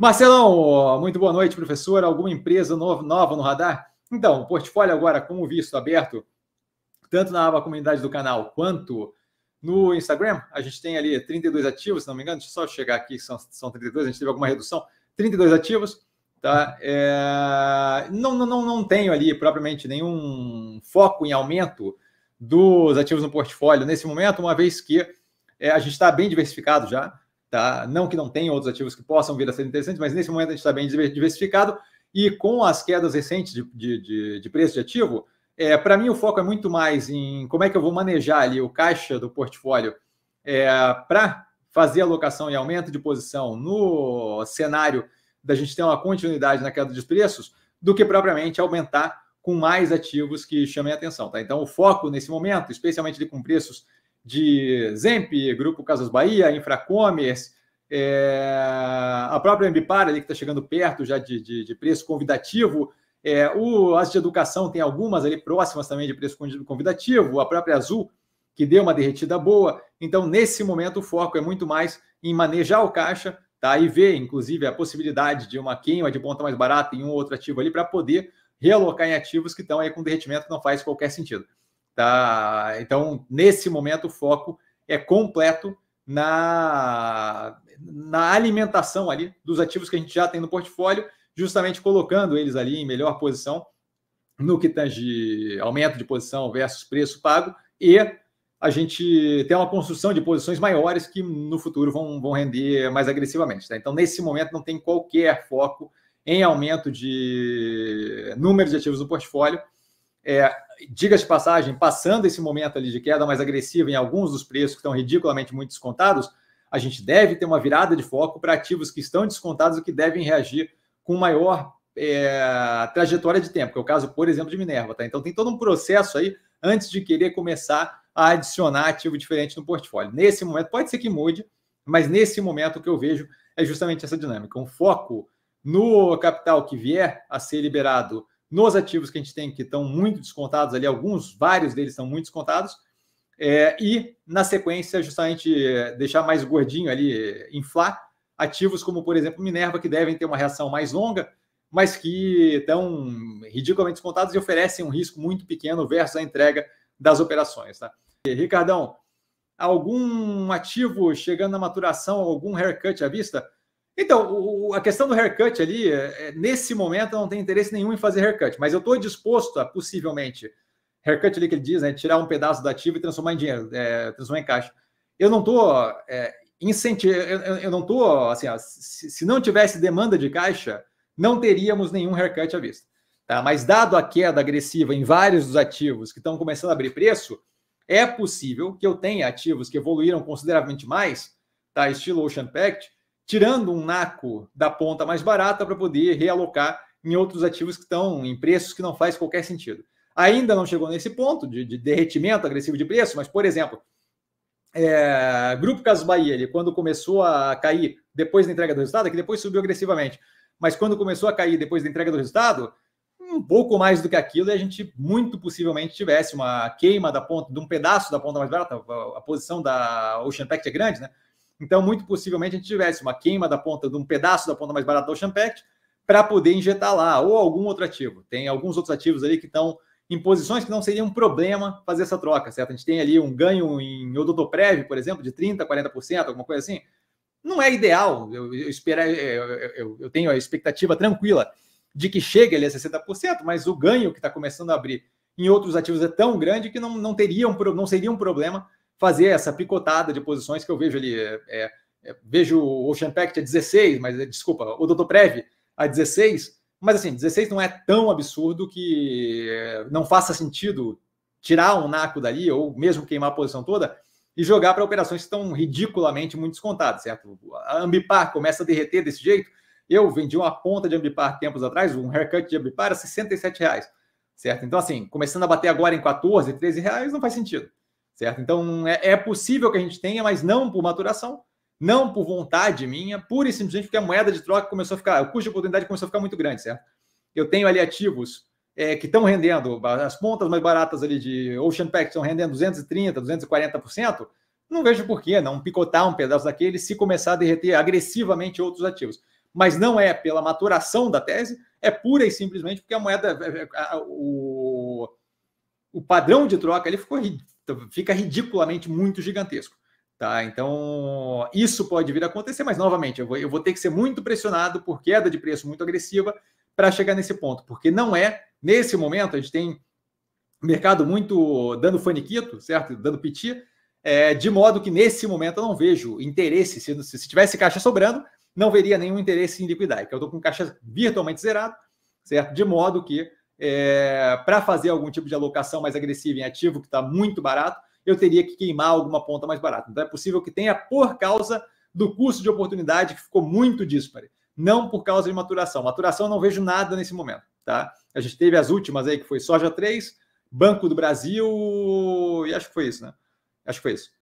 Marcelão, muito boa noite, professor. Alguma empresa nova no radar? Então, portfólio agora com o visto aberto, tanto na aba comunidade do canal quanto no Instagram. A gente tem ali 32 ativos, se não me engano, deixa eu só chegar aqui, são, são 32, a gente teve alguma redução. 32 ativos, tá? É... Não, não, não tenho ali propriamente nenhum foco em aumento dos ativos no portfólio nesse momento, uma vez que é, a gente está bem diversificado já. Tá? Não que não tenha outros ativos que possam vir a ser interessantes, mas nesse momento a gente está bem diversificado e com as quedas recentes de, de, de, de preço de ativo, é, para mim o foco é muito mais em como é que eu vou manejar ali o caixa do portfólio é, para fazer alocação e aumento de posição no cenário da gente ter uma continuidade na queda dos preços, do que propriamente aumentar com mais ativos que chamem atenção. Tá? Então o foco nesse momento, especialmente com preços de Zemp, Grupo Casas Bahia, Infracommerce, é, a própria Ambipar ali que está chegando perto já de, de, de preço convidativo, é, o as de educação tem algumas ali próximas também de preço convidativo, a própria Azul que deu uma derretida boa. Então nesse momento o foco é muito mais em manejar o caixa, tá? E ver inclusive a possibilidade de uma queima de ponta mais barata em um outro ativo ali para poder realocar em ativos que estão aí com derretimento que não faz qualquer sentido. Tá? Então, nesse momento, o foco é completo na, na alimentação ali dos ativos que a gente já tem no portfólio, justamente colocando eles ali em melhor posição no que tange aumento de posição versus preço pago e a gente tem uma construção de posições maiores que no futuro vão, vão render mais agressivamente. Tá? Então, nesse momento, não tem qualquer foco em aumento de número de ativos no portfólio. É, diga-se de passagem, passando esse momento ali de queda mais agressiva em alguns dos preços que estão ridiculamente muito descontados, a gente deve ter uma virada de foco para ativos que estão descontados e que devem reagir com maior é, trajetória de tempo, que é o caso, por exemplo, de Minerva. Tá? Então tem todo um processo aí antes de querer começar a adicionar ativo diferente no portfólio. Nesse momento, pode ser que mude, mas nesse momento o que eu vejo é justamente essa dinâmica. Um foco no capital que vier a ser liberado nos ativos que a gente tem que estão muito descontados ali, alguns, vários deles estão muito descontados, é, e na sequência, justamente deixar mais gordinho ali, inflar ativos como, por exemplo, Minerva, que devem ter uma reação mais longa, mas que estão ridiculamente descontados e oferecem um risco muito pequeno versus a entrega das operações. Tá? E, Ricardão, algum ativo chegando na maturação, algum haircut à vista? Então, o, a questão do haircut ali, é, é, nesse momento, eu não tenho interesse nenhum em fazer haircut, mas eu estou disposto a possivelmente haircut ali que ele diz, né, tirar um pedaço do ativo e transformar em dinheiro, é, transformar em caixa. Eu não estou é, incentivando, eu, eu, não estou assim, ó, se, se, não tivesse demanda de caixa, não teríamos nenhum haircut à vista. Tá? Mas dado a queda agressiva em vários dos ativos que estão começando a abrir preço, é possível que eu tenha ativos que evoluíram consideravelmente mais, tá? estilo Ocean Pact, tirando um naco da ponta mais barata para poder realocar em outros ativos que estão em preços que não faz qualquer sentido. Ainda não chegou nesse ponto de, de derretimento agressivo de preço, mas, por exemplo, é, Grupo Casas Bahia, ele, quando começou a cair depois da entrega do resultado, é que depois subiu agressivamente, mas quando começou a cair depois da entrega do resultado, um pouco mais do que aquilo, e a gente muito possivelmente tivesse uma queima da ponta, de um pedaço da ponta mais barata, a posição da Ocean Pact é grande, né? Então, muito possivelmente, a gente tivesse uma queima da ponta, de um pedaço da ponta mais barata do Champact, para poder injetar lá, ou algum outro ativo. Tem alguns outros ativos ali que estão em posições que não seria um problema fazer essa troca, certo? A gente tem ali um ganho em Odotoprev, por exemplo, de 30%, 40%, alguma coisa assim. Não é ideal. Eu, eu, espero, eu, eu tenho a expectativa tranquila de que chegue ali a 60%, mas o ganho que está começando a abrir em outros ativos é tão grande que não, não, teria um, não seria um problema fazer essa picotada de posições que eu vejo ali. É, é, é vejo o Ocean Pact a 16, mas é, desculpa, o Dr. Prev a 16, mas assim, 16 não é tão absurdo que é, não faça sentido tirar um naco dali ou mesmo queimar a posição toda e jogar para operações que estão ridiculamente muito descontadas, certo? A Ambipar começa a derreter desse jeito. Eu vendi uma ponta de Ambipar tempos atrás, um haircut de Ambipar a 67 reais, certo? Então assim, começando a bater agora em 14, 13 reais não faz sentido certo? Então, é, é possível que a gente tenha, mas não por maturação, não por vontade minha, pura e simplesmente porque a moeda de troca começou a ficar, o custo de oportunidade começou a ficar muito grande, certo? Eu tenho ali ativos é, que estão rendendo, as pontas mais baratas ali de Ocean Pack estão rendendo 230, 240%, não vejo por que não picotar um pedaço daquele se começar a derreter agressivamente outros ativos. Mas não é pela maturação da tese, é pura e simplesmente porque a moeda, a, é, é, a, o, o padrão de troca ele ficou então, fica ridiculamente muito gigantesco. Tá, então, isso pode vir a acontecer, mas novamente, eu vou, eu vou ter que ser muito pressionado por queda de preço muito agressiva para chegar nesse ponto, porque não é, nesse momento, a gente tem mercado muito dando faniquito, certo? Dando piti, é, de modo que nesse momento eu não vejo interesse, se, se tivesse caixa sobrando, não veria nenhum interesse em liquidar, que eu estou com caixa virtualmente zerado, certo? De modo que é, para fazer algum tipo de alocação mais agressiva em ativo que está muito barato, eu teria que queimar alguma ponta mais barata. Então é possível que tenha por causa do custo de oportunidade que ficou muito dispare, não por causa de maturação. Maturação eu não vejo nada nesse momento, tá? A gente teve as últimas aí que foi soja 3, Banco do Brasil e acho que foi isso, né? Acho que foi isso.